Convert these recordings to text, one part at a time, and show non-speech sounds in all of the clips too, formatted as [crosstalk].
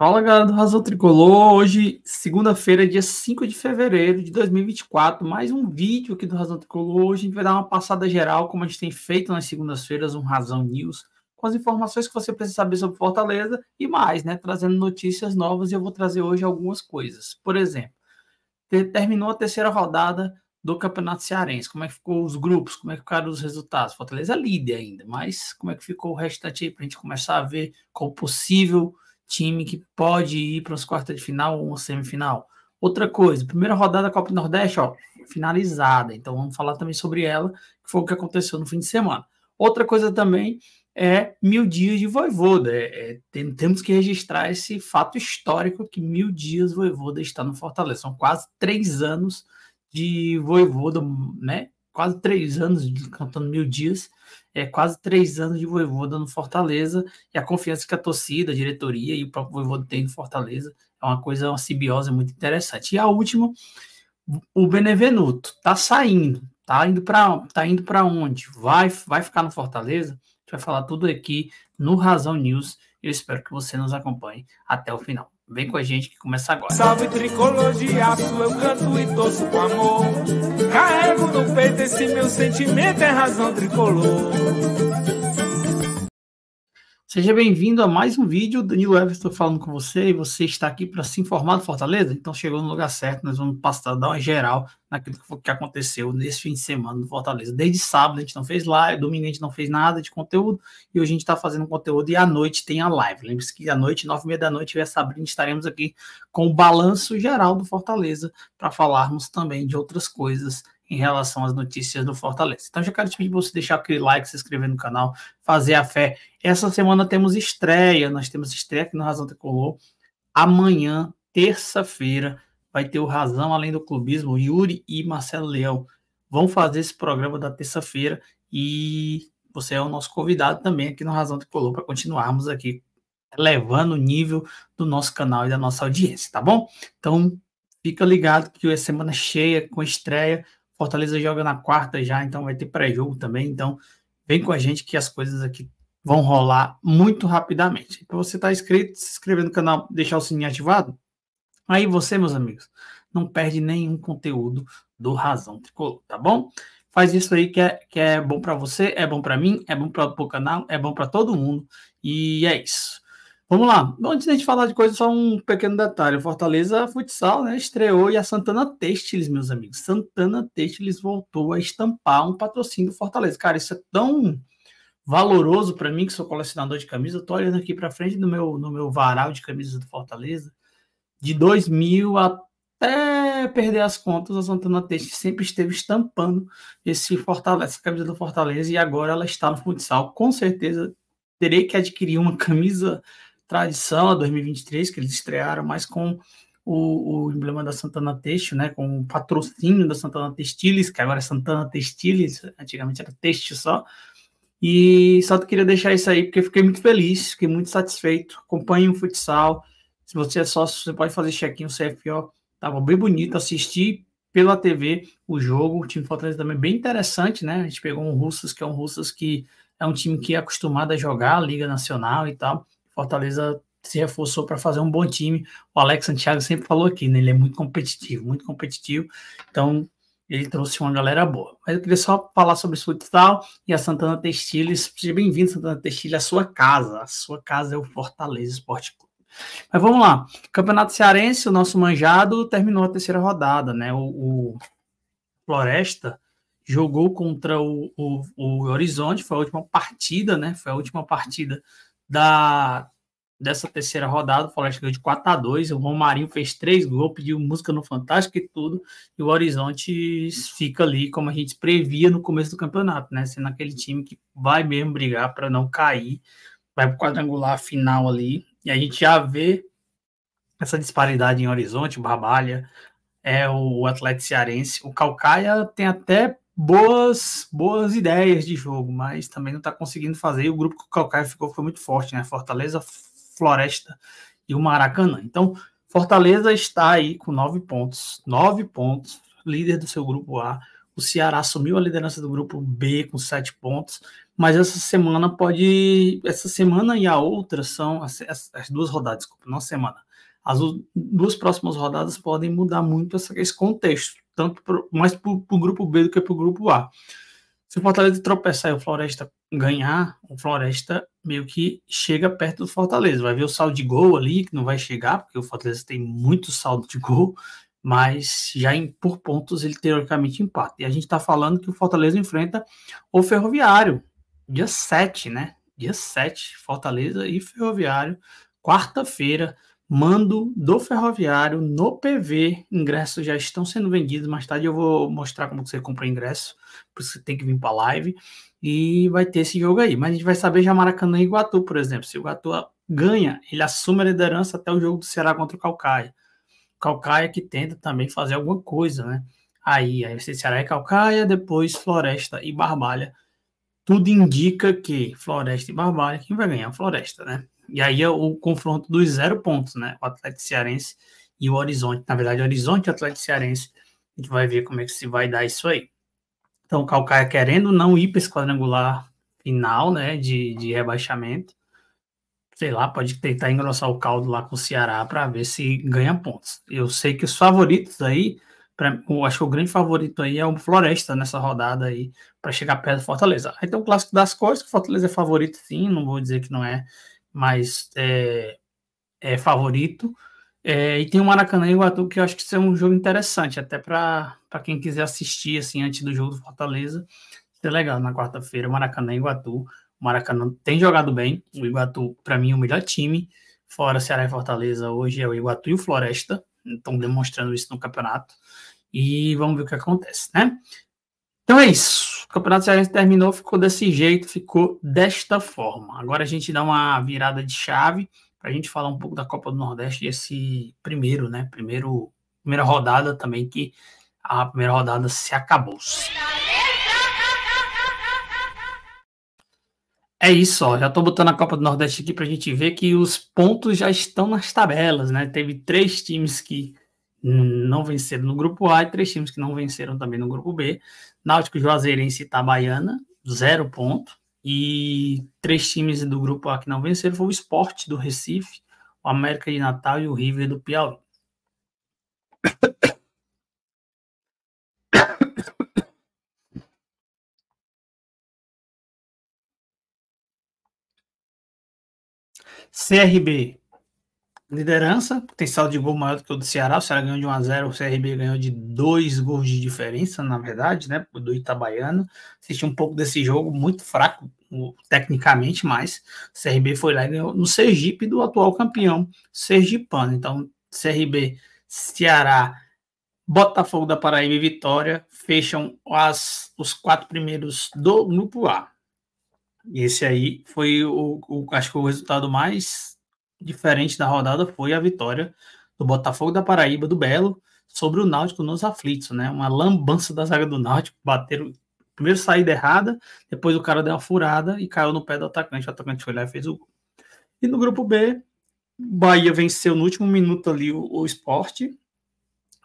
Fala galera do Razão Tricolor, hoje, segunda-feira, dia 5 de fevereiro de 2024, mais um vídeo aqui do Razão Tricolor. Hoje a gente vai dar uma passada geral, como a gente tem feito nas segundas-feiras, um Razão News, com as informações que você precisa saber sobre Fortaleza e mais, né? Trazendo notícias novas e eu vou trazer hoje algumas coisas. Por exemplo, terminou a terceira rodada do Campeonato Cearense, como é que ficou os grupos, como é que ficaram os resultados. Fortaleza é líder ainda, mas como é que ficou o restante aí para a gente começar a ver qual possível time que pode ir para as quartas de final ou uma semifinal. Outra coisa, primeira rodada da Copa do Nordeste, ó, finalizada. Então vamos falar também sobre ela, que foi o que aconteceu no fim de semana. Outra coisa também é mil dias de voivoda. É, é, tem, temos que registrar esse fato histórico que mil dias voivoda está no Fortaleza. São quase três anos de voivoda, né? quase três anos, contando mil dias, é quase três anos de Voivoda no Fortaleza e a confiança que a torcida, a diretoria e o próprio Voivoda tem no Fortaleza é uma coisa, uma simbiose muito interessante. E a última, o Benevenuto tá saindo, tá indo para tá indo para onde? Vai vai ficar no Fortaleza? A gente vai falar tudo aqui no Razão News. Eu espero que você nos acompanhe até o final. Vem com a gente que começa agora. Salve tricologia, eu canto e torço com amor do peito, esse meu sentimento é razão tricolor. Seja bem-vindo a mais um vídeo. Danilo Everton falando com você e você está aqui para se informar do Fortaleza? Então chegou no lugar certo, nós vamos passar, dar uma geral naquilo que aconteceu nesse fim de semana no Fortaleza. Desde sábado a gente não fez live, domingo a gente não fez nada de conteúdo e hoje a gente está fazendo conteúdo e à noite tem a live. Lembre-se que à noite, nove e meia da noite, eu e a Sabrina estaremos aqui com o balanço geral do Fortaleza para falarmos também de outras coisas em relação às notícias do Fortaleza. Então já quero te pedir para você deixar aquele like, se inscrever no canal, fazer a fé. Essa semana temos estreia, nós temos estreia aqui no Razão Tricolor. Amanhã, terça-feira, vai ter o Razão Além do Clubismo, Yuri e Marcelo Leão vão fazer esse programa da terça-feira e você é o nosso convidado também aqui no Razão Tricolor para continuarmos aqui levando o nível do nosso canal e da nossa audiência, tá bom? Então, fica ligado que é semana cheia com estreia, Fortaleza joga na quarta já, então vai ter pré-jogo também. Então, vem com a gente que as coisas aqui vão rolar muito rapidamente. Então, você está inscrito, se inscrever no canal, deixar o sininho ativado. Aí você, meus amigos, não perde nenhum conteúdo do Razão Tricolor, tá bom? Faz isso aí que é, que é bom para você, é bom para mim, é bom para o canal, é bom para todo mundo. E é isso. Vamos lá. Antes a gente falar de coisa, só um pequeno detalhe. Fortaleza Futsal né, estreou e a Santana Textiles, meus amigos. Santana Textiles voltou a estampar um patrocínio do Fortaleza. Cara, isso é tão valoroso para mim, que sou colecionador de camisas. Estou olhando aqui para frente no meu, no meu varal de camisas do Fortaleza. De 2000 até perder as contas, a Santana Textiles sempre esteve estampando esse Fortaleza, essa camisa do Fortaleza e agora ela está no futsal. Com certeza terei que adquirir uma camisa tradição a 2023, que eles estrearam, mais com o, o emblema da Santana Têxtil, né, com o patrocínio da Santana Textiles, que agora é Santana Textiles, antigamente era Teixe só. E só queria deixar isso aí, porque fiquei muito feliz, fiquei muito satisfeito. Acompanhe o futsal. Se você é sócio, você pode fazer check-in, o CFO. Tava bem bonito, assistir pela TV o jogo. O time Fortaleza também é bem interessante, né? A gente pegou um Russas, que é um Russas que é um time que é acostumado a jogar a Liga Nacional e tal. Fortaleza se reforçou para fazer um bom time. O Alex Santiago sempre falou aqui, né? Ele é muito competitivo, muito competitivo. Então, ele trouxe uma galera boa. Mas eu queria só falar sobre o futsal e a Santana Textiles. Seja bem-vindo, Santana Textiles, à sua casa. A sua casa é o Fortaleza Esporte Clube. Mas vamos lá. Campeonato Cearense, o nosso manjado, terminou a terceira rodada, né? O, o Floresta jogou contra o, o, o Horizonte, foi a última partida, né? Foi a última partida da, dessa terceira rodada, o Floresta ganhou de 4 a 2 o Romarinho fez três gols, pediu música no Fantástico e tudo, e o Horizonte fica ali como a gente previa no começo do campeonato, né? Sendo aquele time que vai mesmo brigar para não cair, vai para o quadrangular final ali, e a gente já vê essa disparidade em Horizonte, Barbalha, é o atleta cearense, o Calcaia tem até boas boas ideias de jogo, mas também não está conseguindo fazer. E o grupo que o Calcaia ficou foi muito forte, né? Fortaleza, Floresta e o Maracanã. Então, Fortaleza está aí com nove pontos, nove pontos, líder do seu grupo A. O Ceará assumiu a liderança do grupo B com sete pontos, mas essa semana pode. Essa semana e a outra são. As, as duas rodadas, desculpa, não a semana as duas próximas rodadas podem mudar muito esse contexto, tanto pro, mais para o grupo B do que para o grupo A. Se o Fortaleza tropeçar e o Floresta ganhar, o Floresta meio que chega perto do Fortaleza. Vai ver o saldo de gol ali, que não vai chegar, porque o Fortaleza tem muito saldo de gol, mas já em, por pontos ele teoricamente empata. E a gente está falando que o Fortaleza enfrenta o Ferroviário, dia 7, né? Dia 7, Fortaleza e Ferroviário, quarta-feira, mando do ferroviário no PV. Ingressos já estão sendo vendidos. Mais tarde eu vou mostrar como você compra ingresso. Por isso você tem que vir para a live. E vai ter esse jogo aí. Mas a gente vai saber já Maracanã e Iguatu, por exemplo. Se o Iguatu ganha, ele assume a liderança até o jogo do Ceará contra o Calcaia. Calcaia que tenta também fazer alguma coisa, né? Aí, aí você Ceará e Calcaia, depois Floresta e Barbalha. Tudo indica que Floresta e Barbalha, quem vai ganhar? Floresta, né? E aí é o confronto dos zero pontos, né? O Atlético Cearense e o Horizonte. Na verdade, Horizonte e Atlético Cearense. A gente vai ver como é que se vai dar isso aí. Então, o Calcaia querendo não ir para esse quadrangular final, né? De, de rebaixamento. Sei lá, pode tentar engrossar o caldo lá com o Ceará para ver se ganha pontos. Eu sei que os favoritos aí Pra, eu acho que o grande favorito aí é o Floresta nessa rodada aí, para chegar perto do Fortaleza. Aí tem o clássico das costas, que o Fortaleza é favorito sim, não vou dizer que não é mas é, é favorito. É, e tem o Maracanã e Iguatu, que eu acho que é um jogo interessante, até para quem quiser assistir assim antes do jogo do Fortaleza. Isso é legal, na quarta-feira, Maracanã e Iguatu. O Maracanã tem jogado bem. O Iguatu, para mim, é o melhor time. Fora Ceará e Fortaleza, hoje é o Iguatu e o Floresta. Estão demonstrando isso no campeonato. E vamos ver o que acontece, né? Então é isso. O Campeonato Cearense terminou, ficou desse jeito, ficou desta forma. Agora a gente dá uma virada de chave para a gente falar um pouco da Copa do Nordeste e esse primeiro, né? Primeiro, primeira rodada também que a primeira rodada se acabou. É isso, ó. Já estou botando a Copa do Nordeste aqui para a gente ver que os pontos já estão nas tabelas, né? Teve três times que não venceram no grupo A e três times que não venceram também no grupo B. Náutico Juazeirense e Itabaiana, zero ponto. E três times do grupo A que não venceram foi o Esporte do Recife, o América de Natal e o River do Piauí. CRB [coughs] liderança, tem saldo de gol maior do que o do Ceará. O Ceará ganhou de 1 a 0 o CRB ganhou de dois gols de diferença, na verdade, né? Do Itabaiano. Assisti um pouco desse jogo, muito fraco tecnicamente, mas o CRB foi lá e ganhou no Sergipe do atual campeão, Sergipano. Então, CRB, Ceará, Botafogo da Paraíba e Vitória fecham as, os quatro primeiros do grupo A. Esse aí foi o, o acho que o resultado mais diferente da rodada foi a vitória do Botafogo da Paraíba, do Belo, sobre o Náutico nos aflitos, né? Uma lambança da zaga do Náutico, bateram primeiro saída errada, depois o cara deu uma furada e caiu no pé do atacante, o atacante foi lá e fez o gol. E no grupo B, Bahia venceu no último minuto ali o, o esporte,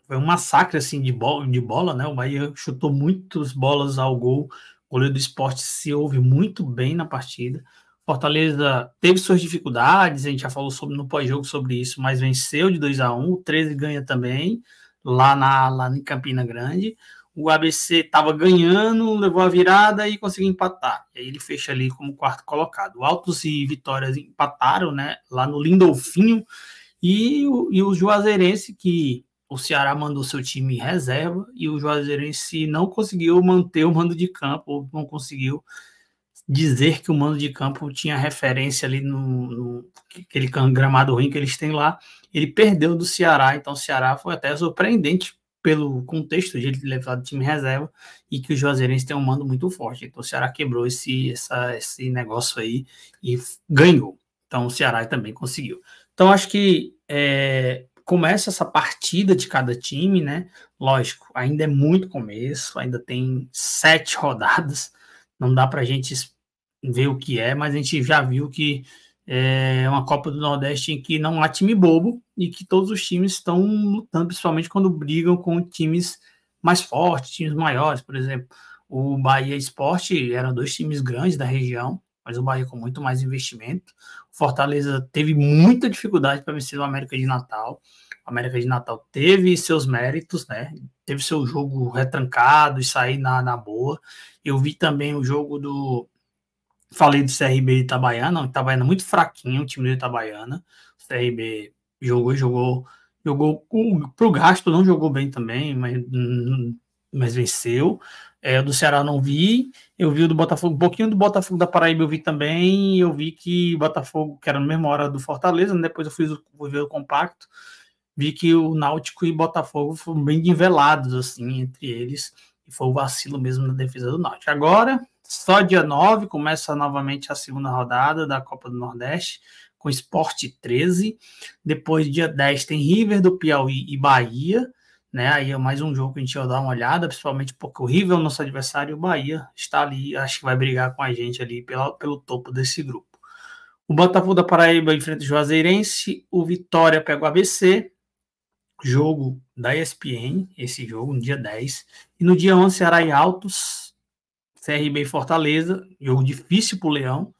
foi um massacre assim de bola, de bola, né? O Bahia chutou muitas bolas ao gol. O goleiro do esporte se ouve muito bem na partida. Fortaleza teve suas dificuldades, a gente já falou sobre, no pós-jogo sobre isso, mas venceu de 2 a 1 o 13 ganha também, lá, na, lá em Campina Grande. O ABC estava ganhando, levou a virada e conseguiu empatar. E aí ele fecha ali como quarto colocado. Altos e Vitórias empataram, né? Lá no Lindolfinho. E o, e o Juazeirense, que o Ceará mandou seu time em reserva, e o Juazeirense não conseguiu manter o mando de campo, não conseguiu dizer que o mando de campo tinha referência ali no, no aquele gramado ruim que eles têm lá. Ele perdeu do Ceará, então o Ceará foi até surpreendente pelo contexto de ele levar do time reserva e que o Juazeirense tem um mando muito forte. Então o Ceará quebrou esse, essa, esse negócio aí e ganhou. Então o Ceará também conseguiu. Então acho que é, começa essa partida de cada time, né? Lógico, ainda é muito começo, ainda tem sete [laughs] rodadas. Não dá para a gente ver o que é, mas a gente já viu que é uma Copa do Nordeste em que não há time bobo e que todos os times estão lutando, principalmente quando brigam com times mais fortes, times maiores, por exemplo. O Bahia Esporte eram dois times grandes da região, mas o Bahia com muito mais investimento. O Fortaleza teve muita dificuldade para vencer o América de Natal. O América de Natal teve seus méritos, né? Teve seu jogo retrancado e sair na, na boa. Eu vi também o jogo do falei do CRB Itabaiana, o Itabaiana é muito fraquinho, o time do Itabaiana. O CRB jogou, jogou, jogou pro gasto, não jogou bem também, mas, hum, mas venceu. É, do Ceará não vi, eu vi o do Botafogo, um pouquinho do Botafogo da Paraíba eu vi também, eu vi que o Botafogo, que era na mesma hora do Fortaleza, né? depois eu fiz o, fui ver o compacto, vi que o Náutico e Botafogo foram bem nivelados, assim, entre eles, e foi o vacilo mesmo na defesa do Náutico. Agora, só dia 9 começa novamente a segunda rodada da Copa do Nordeste, com Esporte 13. Depois, dia 10, tem River do Piauí e Bahia. Né? Aí é mais um jogo que a gente vai dar uma olhada, principalmente porque o River é o nosso adversário e o Bahia está ali, acho que vai brigar com a gente ali pela, pelo topo desse grupo. O Botafogo da Paraíba enfrenta o Juazeirense, o Vitória pega o ABC, jogo da ESPN, esse jogo no dia 10, e no dia 11 Ceará e Altos, CRB e Fortaleza, jogo difícil para o Leão,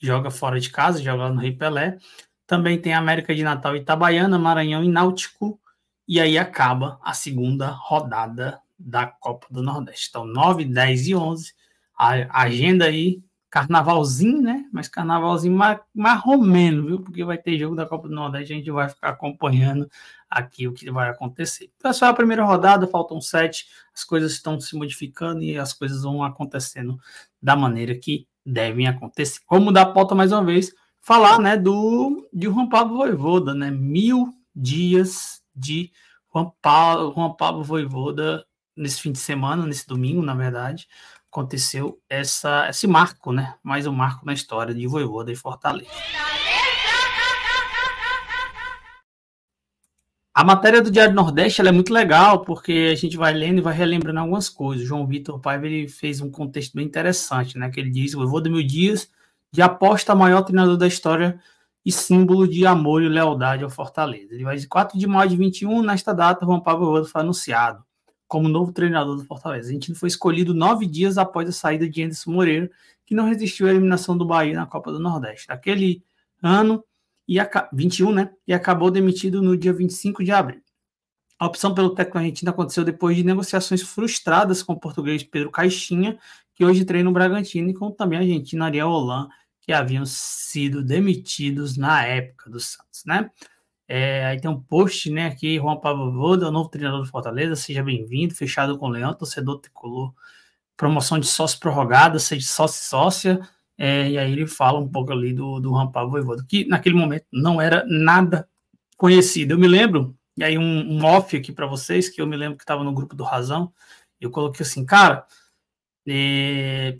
joga fora de casa, joga no Rei Pelé. Também tem América de Natal, Itabaiana, Maranhão e Náutico. E aí acaba a segunda rodada da Copa do Nordeste. Então, 9, 10 e 11. A agenda aí, carnavalzinho, né? Mas carnavalzinho marromeno, viu? Porque vai ter jogo da Copa do Nordeste, a gente vai ficar acompanhando aqui o que vai acontecer. Então, essa é a primeira rodada, faltam sete, as coisas estão se modificando e as coisas vão acontecendo da maneira que devem acontecer. Vamos dar a pauta mais uma vez, falar né, do, de Juan Pablo Voivoda, né? Mil dias de Juan Pablo, Juan Pablo Voivoda nesse fim de semana, nesse domingo, na verdade, aconteceu essa, esse marco, né? Mais um marco na história de Voivoda e Fortaleza. A matéria do Diário Nordeste é muito legal, porque a gente vai lendo e vai relembrando algumas coisas. O João Vitor Paiva ele fez um contexto bem interessante, né? Que ele diz: o do Mil Dias de aposta maior treinador da história e símbolo de amor e lealdade ao Fortaleza. Ele vai de 4 de maio de 21, nesta data, o Pablo Voivoda foi anunciado como novo treinador do Fortaleza. A gente foi escolhido nove dias após a saída de Anderson Moreira, que não resistiu à eliminação do Bahia na Copa do Nordeste. Naquele ano, e a, 21, né? E acabou demitido no dia 25 de abril. A opção pelo técnico argentino aconteceu depois de negociações frustradas com o português Pedro Caixinha, que hoje treina o Bragantino, e com também a argentina Ariel Holan, que haviam sido demitidos na época do Santos, né? É, aí tem um post, né, aqui, Juan Pablo Voda, novo treinador do Fortaleza, seja bem-vindo, fechado com o Leão, torcedor tricolor, promoção de sócio prorrogada, seja sócio sócia, é, e aí ele fala um pouco ali do, do Rampal Voivoda, que naquele momento não era nada conhecido. Eu me lembro, e aí um, um off aqui para vocês, que eu me lembro que estava no grupo do Razão, eu coloquei assim, cara, é...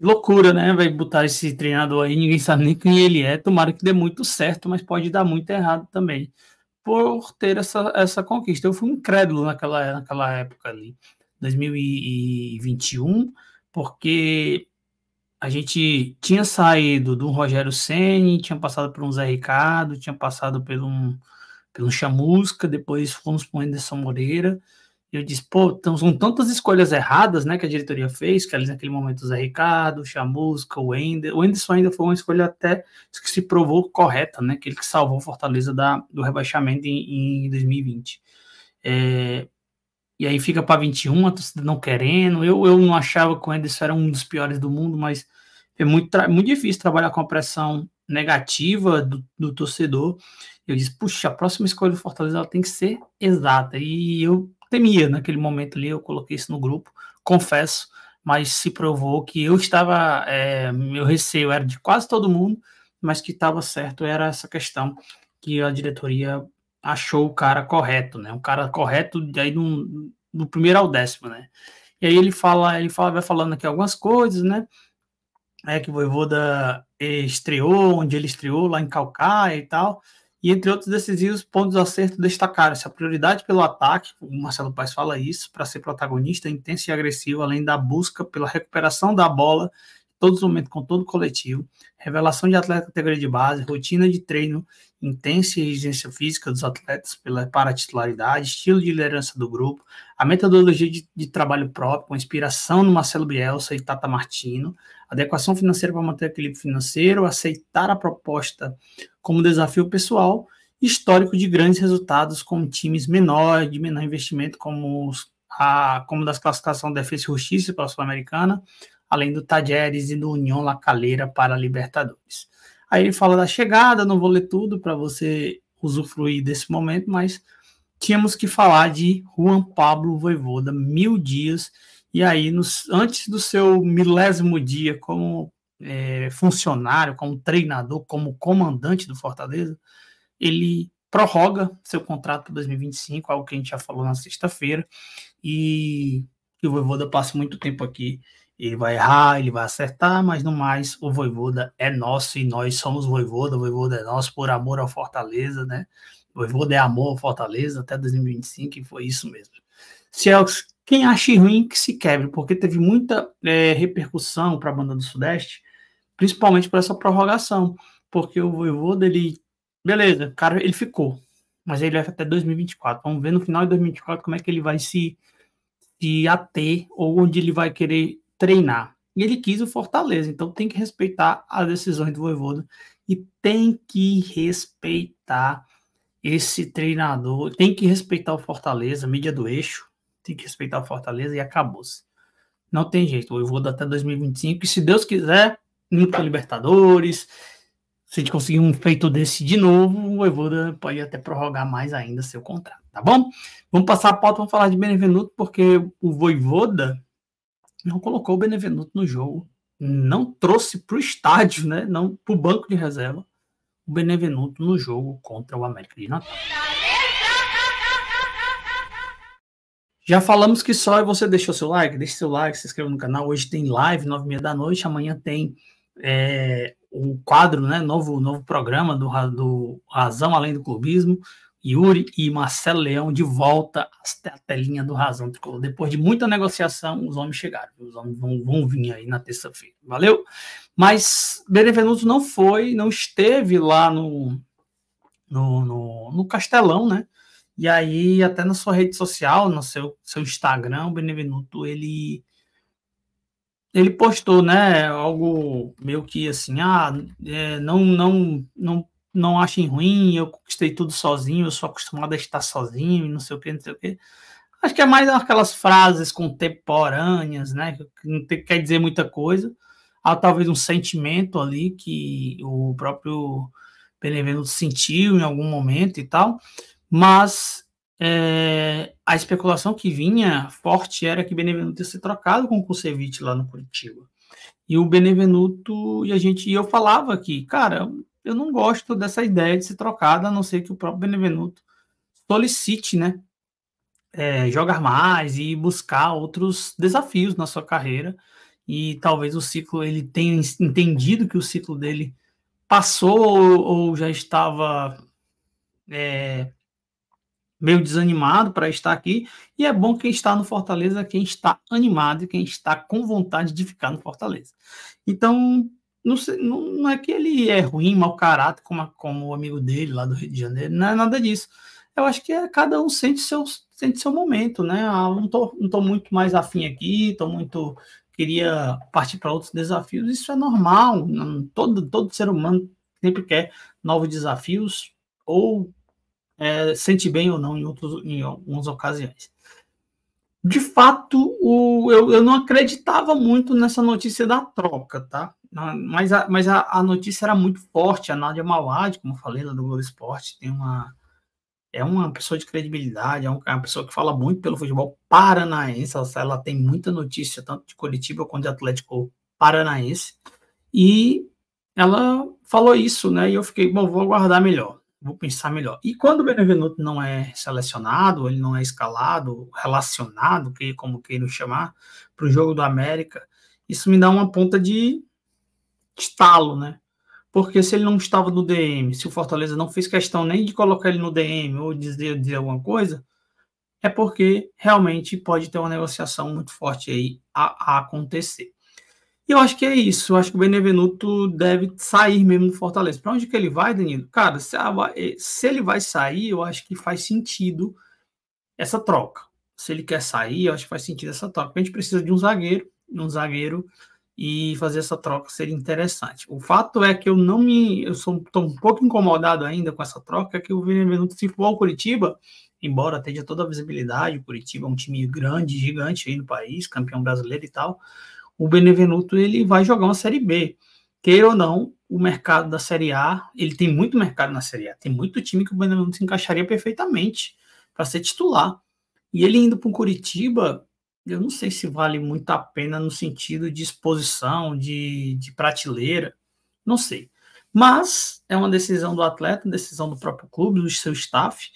loucura, né? Vai botar esse treinador aí, ninguém sabe nem quem ele é, tomara que dê muito certo, mas pode dar muito errado também, por ter essa, essa conquista. Eu fui incrédulo naquela, naquela época ali, 2021, porque a gente tinha saído do Rogério Ceni, tinha passado por um Zé Ricardo, tinha passado pelo um, pelo Chamusca, depois fomos para o Anderson Moreira. E eu disse, pô, são tantas escolhas erradas, né, que a diretoria fez, que ali naquele momento o Zé Ricardo, o Chamusca, o Ender, o Enderson ainda foi uma escolha até que se provou correta, né, aquele que salvou Fortaleza da, do rebaixamento em, em 2020. É, e aí fica para 21, a torcida não querendo. Eu, eu não achava que o Anderson era um dos piores do mundo, mas é muito, muito difícil trabalhar com a pressão negativa do, do torcedor. Eu disse, puxa, a próxima escolha do Fortaleza tem que ser exata. E eu temia naquele momento ali, eu coloquei isso no grupo, confesso, mas se provou que eu estava, é, meu receio era de quase todo mundo, mas que estava certo, era essa questão que a diretoria achou o cara correto, né? Um cara correto daí do, do primeiro ao décimo, né? E aí ele fala, ele fala, vai falando aqui algumas coisas, né? É que o Voivoda estreou, onde ele estreou, lá em Calcaia e tal. E entre outros decisivos pontos de acerto destacaram-se a prioridade pelo ataque, o Marcelo Paes fala isso, para ser protagonista intenso e agressivo, além da busca pela recuperação da bola todos os momentos, com todo o coletivo, revelação de atleta categoria de base, rotina de treino intensa e exigência física dos atletas pela, para a titularidade, estilo de liderança do grupo, a metodologia de, de trabalho próprio, com inspiração no Marcelo Bielsa e Tata Martino, adequação financeira para manter o equilíbrio financeiro, aceitar a proposta como desafio pessoal, histórico de grandes resultados com times menores, de menor investimento, como, os, a, como das classificações da Defesa e Justiça para a Sul-Americana, além do Tajeres e do União La Calera para a Libertadores. Aí ele fala da chegada, não vou ler tudo para você usufruir desse momento, mas tínhamos que falar de Juan Pablo Voivoda, mil dias, e aí nos, antes do seu milésimo dia como é, funcionário, como treinador, como comandante do Fortaleza, ele prorroga seu contrato para 2025, algo que a gente já falou na sexta-feira, e, e o Voivoda passa muito tempo aqui ele vai errar, ele vai acertar, mas no mais, o Voivoda é nosso e nós somos Voivoda, Voivoda é nosso por amor ao Fortaleza, né? Voivoda é amor ao Fortaleza até 2025 e foi isso mesmo. Celso, quem acha ruim que se quebre, porque teve muita é, repercussão para a banda do Sudeste, principalmente por essa prorrogação, porque o Voivoda, ele, beleza, cara, ele ficou, mas ele vai até 2024. Vamos ver no final de 2024 como é que ele vai se, se ater ou onde ele vai querer treinar. E ele quis o Fortaleza, então tem que respeitar as decisões do Voivoda e tem que respeitar esse treinador, tem que respeitar o Fortaleza, mídia do eixo, tem que respeitar o Fortaleza e acabou-se. Não tem jeito, o vou dar até 2025 e se Deus quiser, indo para Libertadores, se a gente conseguir um feito desse de novo, o Voivoda pode até prorrogar mais ainda seu contrato, tá bom? Vamos passar a pauta, vamos falar de Benevenuto, porque o Voivoda não colocou o Benevenuto no jogo, não trouxe para o estádio, né? Não para o banco de reserva o Benevenuto no jogo contra o América de Natal. Já falamos que só você deixou seu like, deixe seu like, se inscreva no canal. Hoje tem live, nove e meia da noite. Amanhã tem é, o quadro, né? Novo, novo programa do, do Razão Além do Clubismo. Yuri e Marcelo Leão de volta à telinha do Razão Tricolor. Depois de muita negociação, os homens chegaram. Os homens vão, vão vir aí na terça-feira. Valeu? Mas Benevenuto não foi, não esteve lá no, no, no, no, Castelão, né? E aí, até na sua rede social, no seu, seu Instagram, o Benevenuto, ele ele postou, né, algo meio que assim, ah, é, não, não, não não achem ruim, eu conquistei tudo sozinho, eu sou acostumado a estar sozinho e não sei o que, não sei o que. Acho que é mais aquelas frases contemporâneas, né? Que não tem, quer dizer muita coisa. Há talvez um sentimento ali que o próprio Benevenuto sentiu em algum momento e tal, mas é, a especulação que vinha forte era que Benevenuto ia ser trocado com o Kusevich lá no Curitiba. E o Benevenuto e a gente, e eu falava que, cara, eu não gosto dessa ideia de ser trocada, a não ser que o próprio Benevenuto solicite, né? É, jogar mais e buscar outros desafios na sua carreira. E talvez o ciclo ele tenha entendido que o ciclo dele passou ou, ou já estava é, meio desanimado para estar aqui. E é bom quem está no Fortaleza, quem está animado e quem está com vontade de ficar no Fortaleza. Então, não, sei, não, não, é que ele é ruim, mau caráter, como, como o amigo dele lá do Rio de Janeiro, não é nada disso. Eu acho que é, cada um sente seu, sente seu momento, né? Ah, não tô, não tô muito mais afim aqui, tô muito. Queria partir para outros desafios. Isso é normal. Não, todo, todo ser humano sempre quer novos desafios, ou é, sente bem ou não em, outros, em algumas ocasiões. De fato, o, eu, eu não acreditava muito nessa notícia da troca, tá? Mas, a, mas a, a, notícia era muito forte. A Nádia Mauad, como eu falei, lá do Globo Esporte, tem uma, é uma pessoa de credibilidade, é, é uma pessoa que fala muito pelo futebol paranaense. Ela, tem muita notícia, tanto de Curitiba quanto de Atlético Paranaense. E ela falou isso, né? E eu fiquei, bom, vou aguardar melhor, vou pensar melhor. E quando o Benevenuto não é selecionado, ele não é escalado, relacionado, que como queiram chamar, para o jogo do América, isso me dá uma ponta de estalo, né? Porque se ele não estava no DM, se o Fortaleza não fez questão nem de colocar ele no DM ou dizer, dizer alguma coisa, é porque realmente pode ter uma negociação muito forte aí a, a acontecer. E eu acho que é isso. Eu acho que o Benevenuto deve sair mesmo do Fortaleza. Para onde que ele vai, Danilo? Cara, se, a, se, ele vai sair, eu acho que faz sentido essa troca. Se ele quer sair, eu acho que faz sentido essa troca. A gente precisa de um zagueiro, um zagueiro e fazer essa troca seria interessante. O fato é que eu não me. Eu sou um pouco incomodado ainda com essa troca, é que o Venezuela se for ao Curitiba, embora tenha toda a visibilidade, o Curitiba é um time grande, gigante aí no país, campeão brasileiro e tal, o Benevenuto ele vai jogar uma Série B. Queira ou não, o mercado da Série A, ele tem muito mercado na Série A, tem muito time que o Benevenuto se encaixaria perfeitamente para ser titular. E ele indo para o Curitiba, eu não sei se vale muito a pena no sentido de exposição, de, de prateleira, não sei. Mas é uma decisão do atleta, decisão do próprio clube, do seu staff,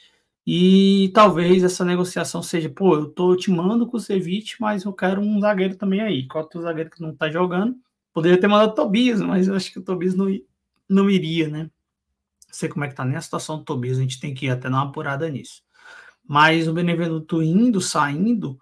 e talvez essa negociação seja, pô, eu tô te mando com o Ceviche, mas eu quero um zagueiro também aí. Qual é o zagueiro que não tá jogando? Poderia ter mandado o Tobias, mas eu acho que o Tobias não, não iria, né? Não sei como é que tá nem a situação do Tobias, a gente tem que ir até dar uma apurada nisso. Mas o Benevenuto indo, saindo,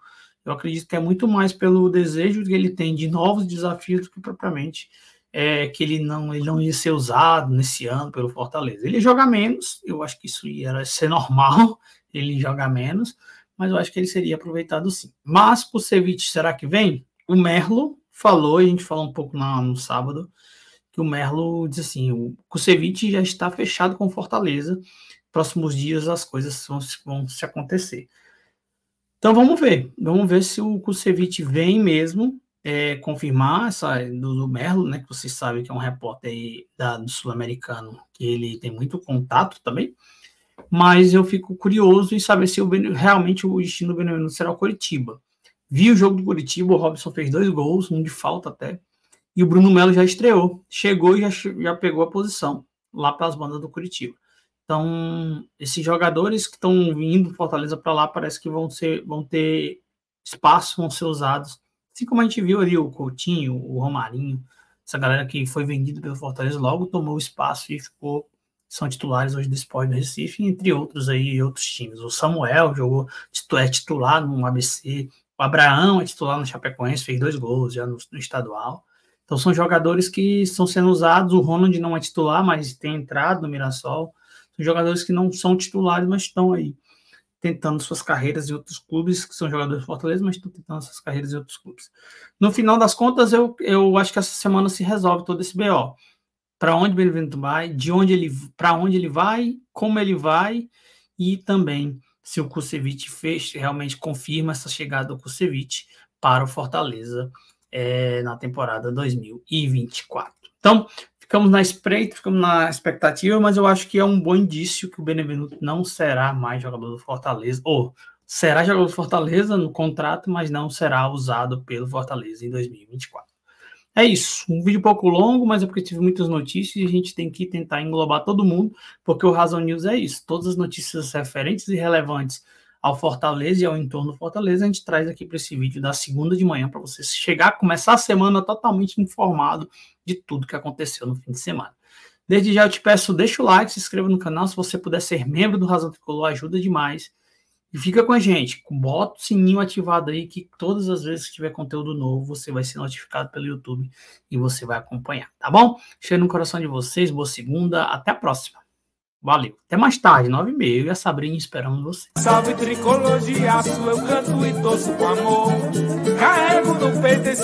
eu acredito que é muito mais pelo desejo que ele tem de novos desafios do que propriamente é, que ele não, ele não ia ser usado nesse ano pelo Fortaleza. Ele joga menos, eu acho que isso ia ser normal, [laughs] ele joga menos, mas eu acho que ele seria aproveitado sim. Mas o Ceviche, será que vem? O Merlo falou, a gente falou um pouco na, no sábado, que o Merlo diz assim: o Kusevich já está fechado com Fortaleza, próximos dias as coisas vão, vão se acontecer. Então vamos ver, vamos ver se o Kusevich vem mesmo é, confirmar essa do, do Merlo, né? Que vocês sabem que é um repórter da, do sul-americano que ele tem muito contato também. Mas eu fico curioso em saber se o, realmente o destino do Benvenuto será o Coritiba. Vi o jogo do Coritiba, o Robson fez dois gols, um de falta até, e o Bruno Melo já estreou, chegou e já, já pegou a posição lá para as bandas do Curitiba. Então, esses jogadores que estão vindo Fortaleza para lá parece que vão ser, vão ter espaço, vão ser usados. Assim como a gente viu ali o Coutinho, o Romarinho, essa galera que foi vendida pelo Fortaleza logo tomou espaço e ficou são titulares hoje do Sport do Recife, entre outros aí, outros times. O Samuel jogou, é titular no ABC, o Abraão é titular no Chapecoense, fez dois gols já no, no estadual. Então são jogadores que estão sendo usados, o Ronald não é titular, mas tem entrado no Mirassol jogadores que não são titulares, mas estão aí tentando suas carreiras em outros clubes, que são jogadores de Fortaleza, mas estão tentando suas carreiras em outros clubes. No final das contas, eu, eu acho que essa semana se resolve todo esse BO. Para onde o Benevento vai, de onde ele, para onde ele vai, como ele vai e também se o Kusevich fez, realmente confirma essa chegada do Kusevich para o Fortaleza é, na temporada 2024. Então, ficamos na espreita, ficamos na expectativa, mas eu acho que é um bom indício que o Benevenuto não será mais jogador do Fortaleza, ou será jogador do Fortaleza no contrato, mas não será usado pelo Fortaleza em 2024. É isso, um vídeo pouco longo, mas é porque tive muitas notícias e a gente tem que tentar englobar todo mundo, porque o Razão News é isso, todas as notícias referentes e relevantes ao Fortaleza e ao entorno do Fortaleza, a gente traz aqui para esse vídeo da segunda de manhã para você chegar, começar a semana totalmente informado de tudo que aconteceu no fim de semana. Desde já eu te peço, deixa o like, se inscreva no canal, se você puder ser membro do Razão Tricolor, ajuda demais. E fica com a gente, bota o sininho ativado aí que todas as vezes que tiver conteúdo novo, você vai ser notificado pelo YouTube e você vai acompanhar, tá bom? Cheio no coração de vocês, boa segunda, até a próxima. Valeu. Até mais tarde, nove e meia, e a Sabrina esperando você. Salve tricologia, eu canto e torço com amor. Carrego no peito esse